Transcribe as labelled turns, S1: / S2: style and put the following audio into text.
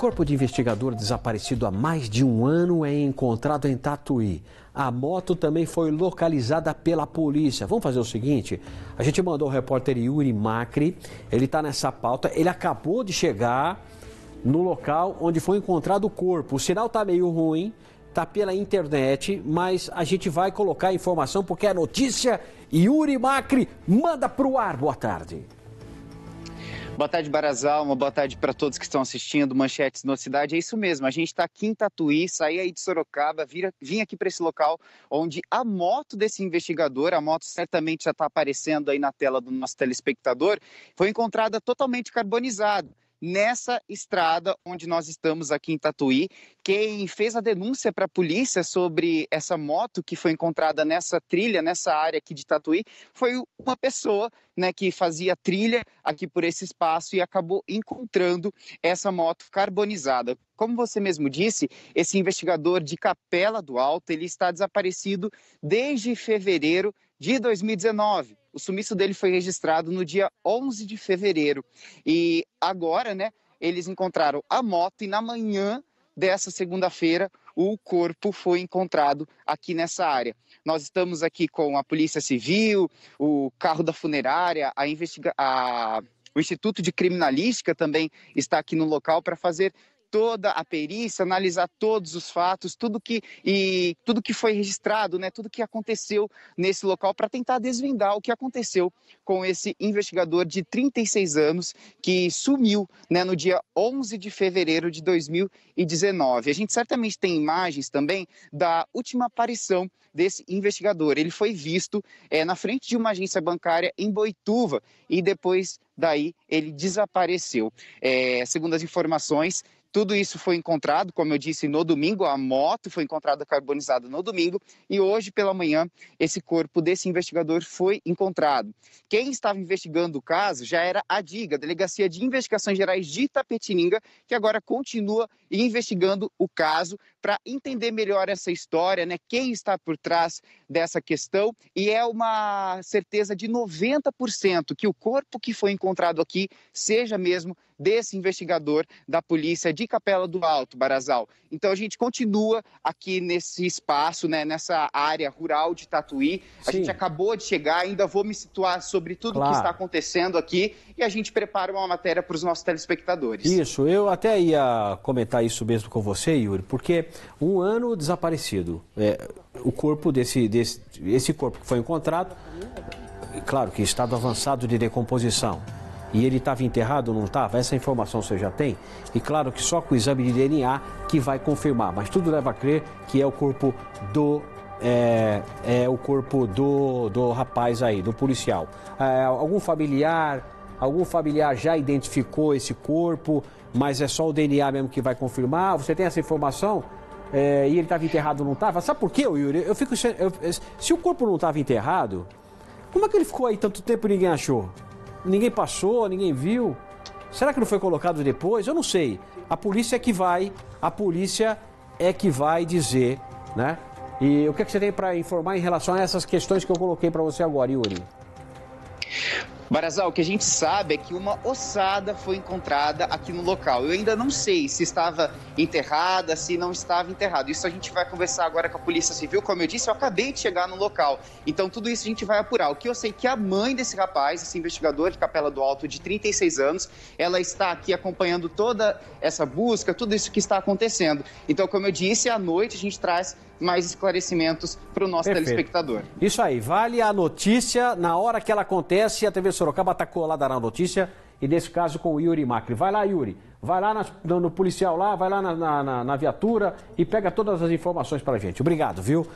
S1: Corpo de investigador desaparecido há mais de um ano é encontrado em Tatuí. A moto também foi localizada pela polícia. Vamos fazer o seguinte: a gente mandou o repórter Yuri Macri, ele está nessa pauta, ele acabou de chegar no local onde foi encontrado o corpo. O sinal está meio ruim, está pela internet, mas a gente vai colocar a informação porque a é notícia Yuri Macri manda para o ar. Boa tarde.
S2: Boa tarde, Barazalma. Boa tarde para todos que estão assistindo Manchetes no Cidade. É isso mesmo, a gente está aqui em Tatuí, saí aí de Sorocaba, vira, vim aqui para esse local onde a moto desse investigador, a moto certamente já está aparecendo aí na tela do nosso telespectador, foi encontrada totalmente carbonizada nessa estrada onde nós estamos aqui em Tatuí. Quem fez a denúncia para a polícia sobre essa moto que foi encontrada nessa trilha, nessa área aqui de Tatuí, foi uma pessoa né, que fazia trilha aqui por esse espaço e acabou encontrando essa moto carbonizada. Como você mesmo disse, esse investigador de Capela do Alto, ele está desaparecido desde fevereiro de 2019. O sumiço dele foi registrado no dia 11 de fevereiro. E agora, né, eles encontraram a moto e na manhã dessa segunda-feira o corpo foi encontrado aqui nessa área. Nós estamos aqui com a Polícia Civil, o carro da funerária, a investiga a... o Instituto de Criminalística também está aqui no local para fazer toda a perícia, analisar todos os fatos, tudo que e tudo que foi registrado, né, tudo que aconteceu nesse local para tentar desvendar o que aconteceu com esse investigador de 36 anos que sumiu, né, no dia 11 de fevereiro de 2019. A gente certamente tem imagens também da última aparição desse investigador. Ele foi visto é, na frente de uma agência bancária em Boituva e depois daí ele desapareceu. É, segundo as informações, tudo isso foi encontrado, como eu disse, no domingo. A moto foi encontrada carbonizada no domingo e hoje pela manhã esse corpo desse investigador foi encontrado. Quem estava investigando o caso já era a DIGA, a Delegacia de Investigações Gerais de Itapetininga, que agora continua e investigando o caso para entender melhor essa história, né? Quem está por trás dessa questão e é uma certeza de 90% que o corpo que foi encontrado aqui seja mesmo desse investigador da polícia de Capela do Alto, Barazal. Então a gente continua aqui nesse espaço, né, nessa área rural de Tatuí. Sim. A gente acabou de chegar, ainda vou me situar sobre tudo claro. que está acontecendo aqui e a gente prepara uma matéria para os nossos telespectadores.
S1: Isso, eu até ia comentar isso mesmo com você, Yuri, porque um ano desaparecido, é, o corpo desse, desse esse corpo que foi encontrado, claro que estado avançado de decomposição, e ele estava enterrado ou não estava, essa informação você já tem. E claro que só com o exame de DNA que vai confirmar, mas tudo leva a crer que é o corpo do. É, é o corpo do, do rapaz aí, do policial. É, algum familiar, Algum familiar já identificou esse corpo, mas é só o DNA mesmo que vai confirmar? Você tem essa informação? É, e ele estava enterrado ou não estava? Sabe por quê, Yuri? Eu fico. Eu, eh, se o corpo não estava enterrado, como é que ele ficou aí tanto tempo e ninguém achou? Ninguém passou, ninguém viu? Será que não foi colocado depois? Eu não sei. A polícia é que vai, a polícia é que vai dizer, né? E o que, é que você tem para informar em relação a essas questões que eu coloquei para você agora, Yuri?
S2: Barazal, o que a gente sabe é que uma ossada foi encontrada aqui no local. Eu ainda não sei se estava enterrada, se não estava enterrada. Isso a gente vai conversar agora com a Polícia Civil. Como eu disse, eu acabei de chegar no local. Então, tudo isso a gente vai apurar. O que eu sei é que a mãe desse rapaz, esse investigador de Capela do Alto, de 36 anos, ela está aqui acompanhando toda essa busca, tudo isso que está acontecendo. Então, como eu disse, à noite a gente traz mais esclarecimentos para o nosso Perfeito. telespectador.
S1: Isso aí, vale a notícia na hora que ela acontece, a TV Sorocaba está colada na notícia, e nesse caso com o Yuri Macri. Vai lá, Yuri, vai lá na, no policial lá, vai lá na, na, na viatura e pega todas as informações para a gente. Obrigado, viu?